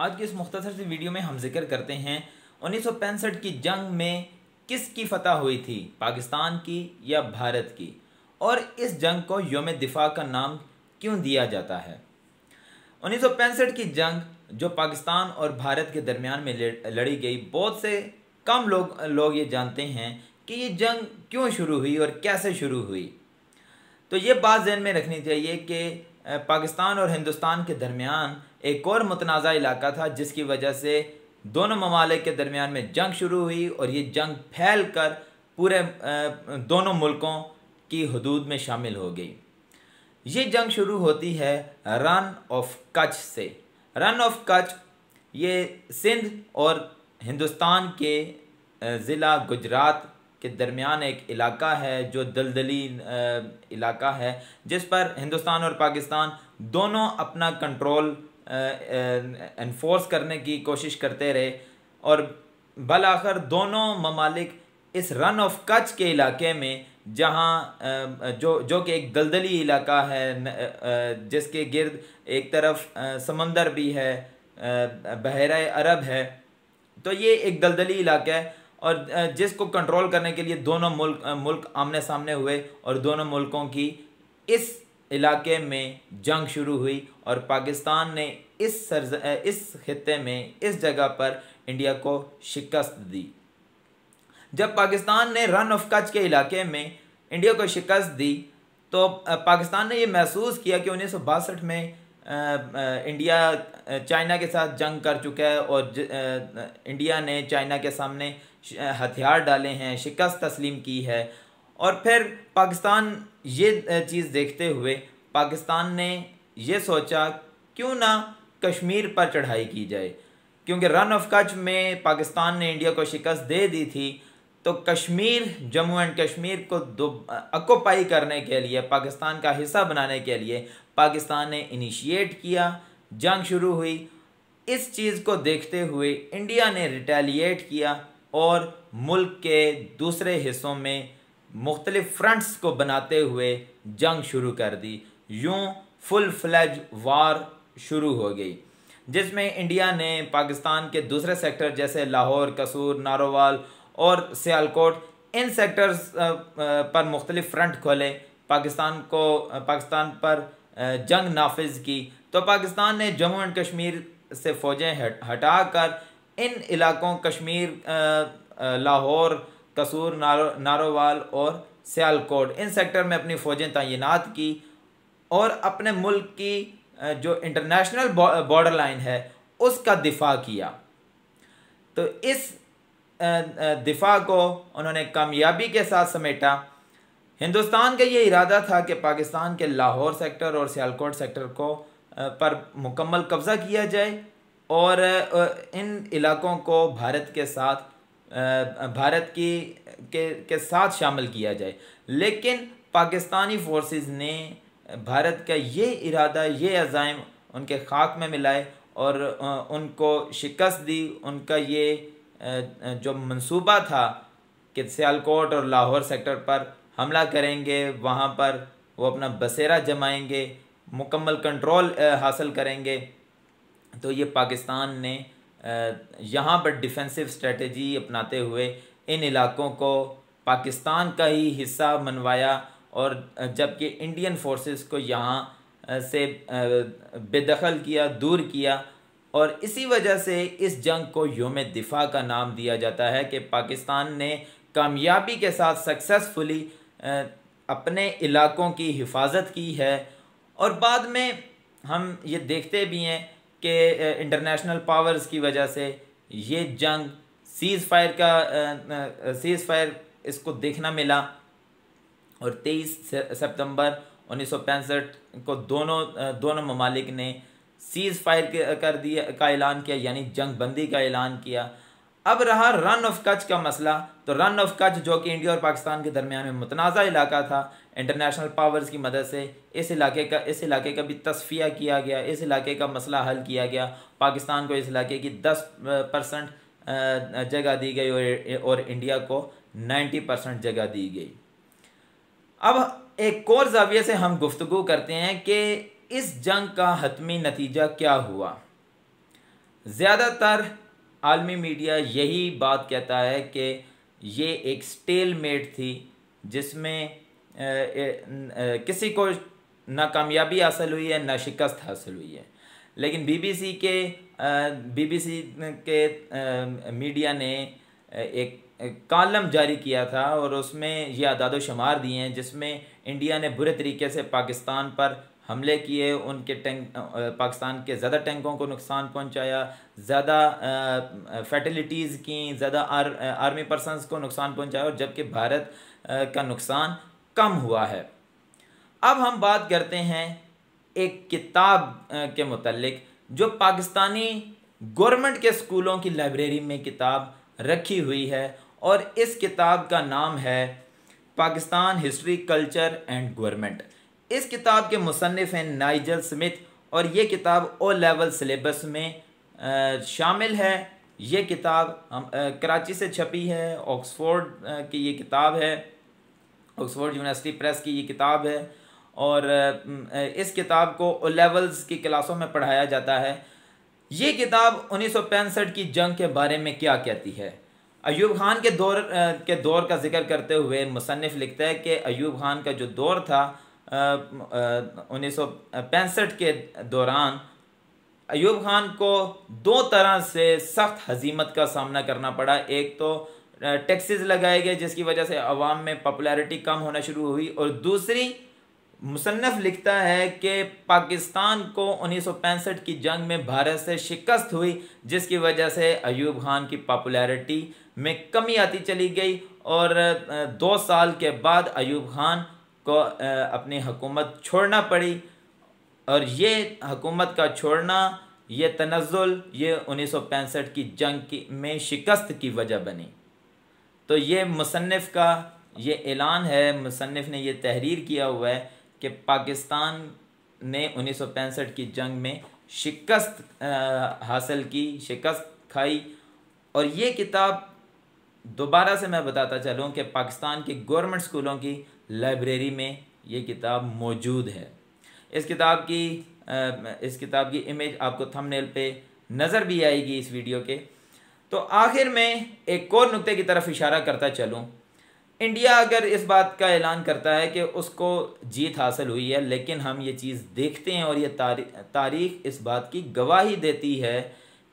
आज की इस मुख्तर सी वीडियो में हम जिक्र करते हैं उन्नीस की जंग में किसकी फतह हुई थी पाकिस्तान की या भारत की और इस जंग को योम दिफा का नाम क्यों दिया जाता है उन्नीस की जंग जो पाकिस्तान और भारत के दरमियान में लड़ी गई बहुत से कम लोग लोग ये जानते हैं कि ये जंग क्यों शुरू हुई और कैसे शुरू हुई तो ये बात जहन में रखनी चाहिए कि पाकिस्तान और हिंदुस्तान के दरमियान एक और मतनाज़ इलाका था जिसकी वजह से दोनों ममालिक के दरमियान में जंग शुरू हुई और ये जंग फैल कर पूरे दोनों मुल्कों की हदूद में शामिल हो गई ये जंग शुरू होती है रन ऑफ कच से रन ऑफ कच ये सिंध और हिंदुस्तान के ज़िला गुजरात के दरमियान एक इलाका है जो दलदली इलाका है जिस पर हिंदुस्तान और पाकिस्तान दोनों अपना कंट्रोल इन्फोर्स करने की कोशिश करते रहे और बल आखिर दोनों ममालिक इस रन ऑफ कच के इलाके में जहाँ जो जो कि एक दलदली इलाका है जिसके गिर्द एक तरफ समंदर भी है बहरा अरब है तो ये एक दलदली इलाका है और जिसको कंट्रोल करने के लिए दोनों मुल्क मुल्क आमने सामने हुए और दोनों मुल्कों की इस इलाके में जंग शुरू हुई और पाकिस्तान ने इस सर इस खत्े में इस जगह पर इंडिया को शिकस्त दी जब पाकिस्तान ने रन ऑफ कच के इलाके में इंडिया को शिकस्त दी तो पाकिस्तान ने ये महसूस किया कि उन्नीस सौ बासठ में इंडिया चाइना के साथ जंग कर चुका है और इंडिया ने चाइना के सामने हथियार डाले हैं शिकस्त तस्लीम की है और फिर पाकिस्तान ये चीज़ देखते हुए पाकिस्तान ने ये सोचा क्यों ना कश्मीर पर चढ़ाई की जाए क्योंकि रन ऑफ कच में पाकिस्तान ने इंडिया को शिकस्त दे दी थी तो कश्मीर जम्मू एंड कश्मीर को दो अकोपाई करने के लिए पाकिस्तान का हिस्सा बनाने के लिए पाकिस्तान ने इनिशिएट किया जंग शुरू हुई इस चीज़ को देखते हुए इंडिया ने रिटेलिएट किया और मुल्क के दूसरे हिस्सों में मुख्तलिफ फ्रंट्स को बनाते हुए जंग शुरू कर दी यूँ फुल फ्लैज वार शुरू हो गई जिसमें इंडिया ने पाकिस्तान के दूसरे सेक्टर जैसे लाहौर कसूर नारोवाल और सियालकोट इन सेक्टर्स पर मुख्तलिफ फ्रंट खोले पाकिस्तान को पाकिस्तान पर जंग नाफिज की तो पाकिस्तान ने जम्मू एंड कश्मीर से फ़ौजें हटाकर इन इलाकों कश्मीर लाहौर कसूर नारो नारोवाल और सियालकोट इन सेक्टर में अपनी फ़ौजें तैनात की और अपने मुल्क की जो इंटरनेशनल बॉर्डर लाइन है उसका दिफा किया तो इस दिफा को उन्होंने कामयाबी के साथ समेटा हिंदुस्तान का ये इरादा था कि पाकिस्तान के लाहौर सेक्टर और सियालकोट सेक्टर को पर मुकम्मल कब्ज़ा किया जाए और इन इलाकों को भारत के साथ भारत की के के साथ शामिल किया जाए लेकिन पाकिस्तानी फोर्सेस ने भारत का ये इरादा ये अज़ाइम उनके खाक में मिलाए और उनको शिकस्त दी उनका ये जो मंसूबा था कि सियालकोट और लाहौर सेक्टर पर हमला करेंगे वहाँ पर वो अपना बसेरा जमाएंगे मुकम्मल कंट्रोल हासिल करेंगे तो ये पाकिस्तान ने यहाँ पर डिफेंसिव स्ट्रेटजी अपनाते हुए इन इलाकों को पाकिस्तान का ही हिस्सा मनवाया और जबकि इंडियन फोर्सेस को यहाँ से बेदखल किया दूर किया और इसी वजह से इस जंग को योम दिफा का नाम दिया जाता है कि पाकिस्तान ने कामयाबी के साथ सक्सेसफुली अपने इलाकों की हिफाजत की है और बाद में हम ये देखते भी हैं के इंटरनेशनल पावर्स की वजह से ये जंग सीज़ फायर का सीज़ फायर इसको देखना मिला और तेईस सितंबर उन्नीस को दोनों दोनों ममालिक ने सीज़ फायर कर दिया का ऐलान किया यानी जंग बंदी का ऐलान किया अब रहा रन ऑफ कच का मसला तो रन ऑफ कच जो कि इंडिया और पाकिस्तान के दरमियान में मुतनाज़ा इलाका था इंटरनेशनल पावर्स की मदद से इस इलाके का इस इलाके का भी तस्फिया किया गया इस इलाके का मसला हल किया गया पाकिस्तान को इस इलाके की दस परसेंट जगह दी गई और, और इंडिया को नाइन्टी परसेंट जगह दी गई अब एक और जाविये से हम गुफ्तु करते हैं कि इस जंग का हतमी नतीजा क्या हुआ ज़्यादातर आलमी मीडिया यही बात कहता है कि ये एक स्टेल मेट थी जिसमें किसी को ना कामयाबी हासिल हुई है ना शिकस्त हासिल हुई है लेकिन बीबीसी के बीबीसी के आ, मीडिया ने एक कॉलम जारी किया था और उसमें ये आदाद शुमार दिए हैं जिसमें इंडिया ने बुरे तरीके से पाकिस्तान पर हमले किए उनके टैंक पाकिस्तान के ज़्यादा टैंकों को नुकसान पहुंचाया ज़्यादा फैटिलिटीज़ की ज़्यादा आर, आर्मी पर्सनस को नुकसान पहुंचाया और जबकि भारत का नुकसान कम हुआ है अब हम बात करते हैं एक किताब के मतलब जो पाकिस्तानी गवर्नमेंट के स्कूलों की लाइब्रेरी में किताब रखी हुई है और इस किताब का नाम है Pakistan history culture and government इस किताब के मुसनफ़ हैं नाइजल स्मिथ और ये किताब ओ लेवल सिलेबस में आ, शामिल है ये किताब हम आ, कराची से छपी है ऑक्सफोर्ड की ये किताब है ऑक्सफोर्ड यूनिवर्सिटी प्रेस की ये किताब है और इस किताब को ओ लेवल्स की क्लासों में पढ़ाया जाता है ये किताब उन्नीस की जंग के बारे में क्या कहती है अयूब खान के दौर के दौर का जिक्र करते हुए मुसनफ़ लिखता है कि अयूब खान का जो दौर था उन्नीस सौ पैंसठ के दौरान अयूब खान को दो तरह से सख्त हजीमत का सामना करना पड़ा एक तो टैक्सेस लगाए गए जिसकी वजह से अवाम में पॉपुलैरिटी कम होना शुरू हुई और दूसरी मुसनफ़ लिखता है कि पाकिस्तान को उन्नीस की जंग में भारत से शिकस्त हुई जिसकी वजह से अयूब खान की पॉपुलैरिटी में कमी आती चली गई और दो साल के बाद अयूब खान को अपनी हुकूमत छोड़ना पड़ी और ये हुकूमत का छोड़ना ये तनज़ुल ये उन्नीस की जंग की में शिकस्त की वजह बनी तो ये मुसनफ़ का ये ऐलान है मुसनफ़ ने यह तहरीर किया हुआ है कि पाकिस्तान ने उन्नीस की जंग में शिकस्त हासिल की शिकस्त खाई और ये किताब दोबारा से मैं बताता चलूँ कि पाकिस्तान के गवर्नमेंट स्कूलों की लाइब्रेरी में ये किताब मौजूद है इस किताब की इस किताब की इमेज आपको थंबनेल पे नज़र भी आएगी इस वीडियो के तो आखिर में एक और नुक्ते की तरफ इशारा करता चलूँ इंडिया अगर इस बात का ऐलान करता है कि उसको जीत हासिल हुई है लेकिन हम ये चीज़ देखते हैं और ये तारी, तारीख इस बात की गवाही देती है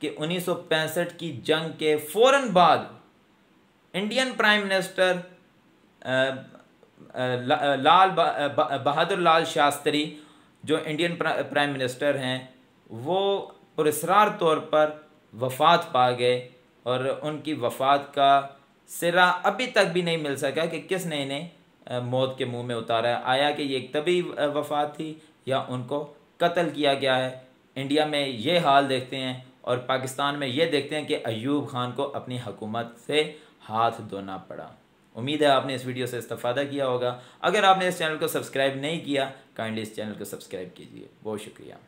कि 1965 की जंग के फ़ौर बाद Indian prime minister Lal Bahadur Lal Shastri जो इंडियन प्राइम मिनिस्टर हैं वो पुरसरार तौर पर वफात पा गए और उनकी वफात का सिरा अभी तक भी नहीं मिल सका कि किसने इन्हें मौत के मुंह में उतारा है आया कि ये एक तभी वफात थी या उनको कत्ल किया गया है इंडिया में ये हाल देखते हैं और पाकिस्तान में ये देखते हैं कि अयूब खान को अपनी हुकूमत से हाथ धोना पड़ा उम्मीद है आपने इस वीडियो से इस्तफ़ादा किया होगा अगर आपने इस चैनल को सब्सक्राइब नहीं किया काइंडली इस चैनल को सब्सक्राइब कीजिए बहुत शुक्रिया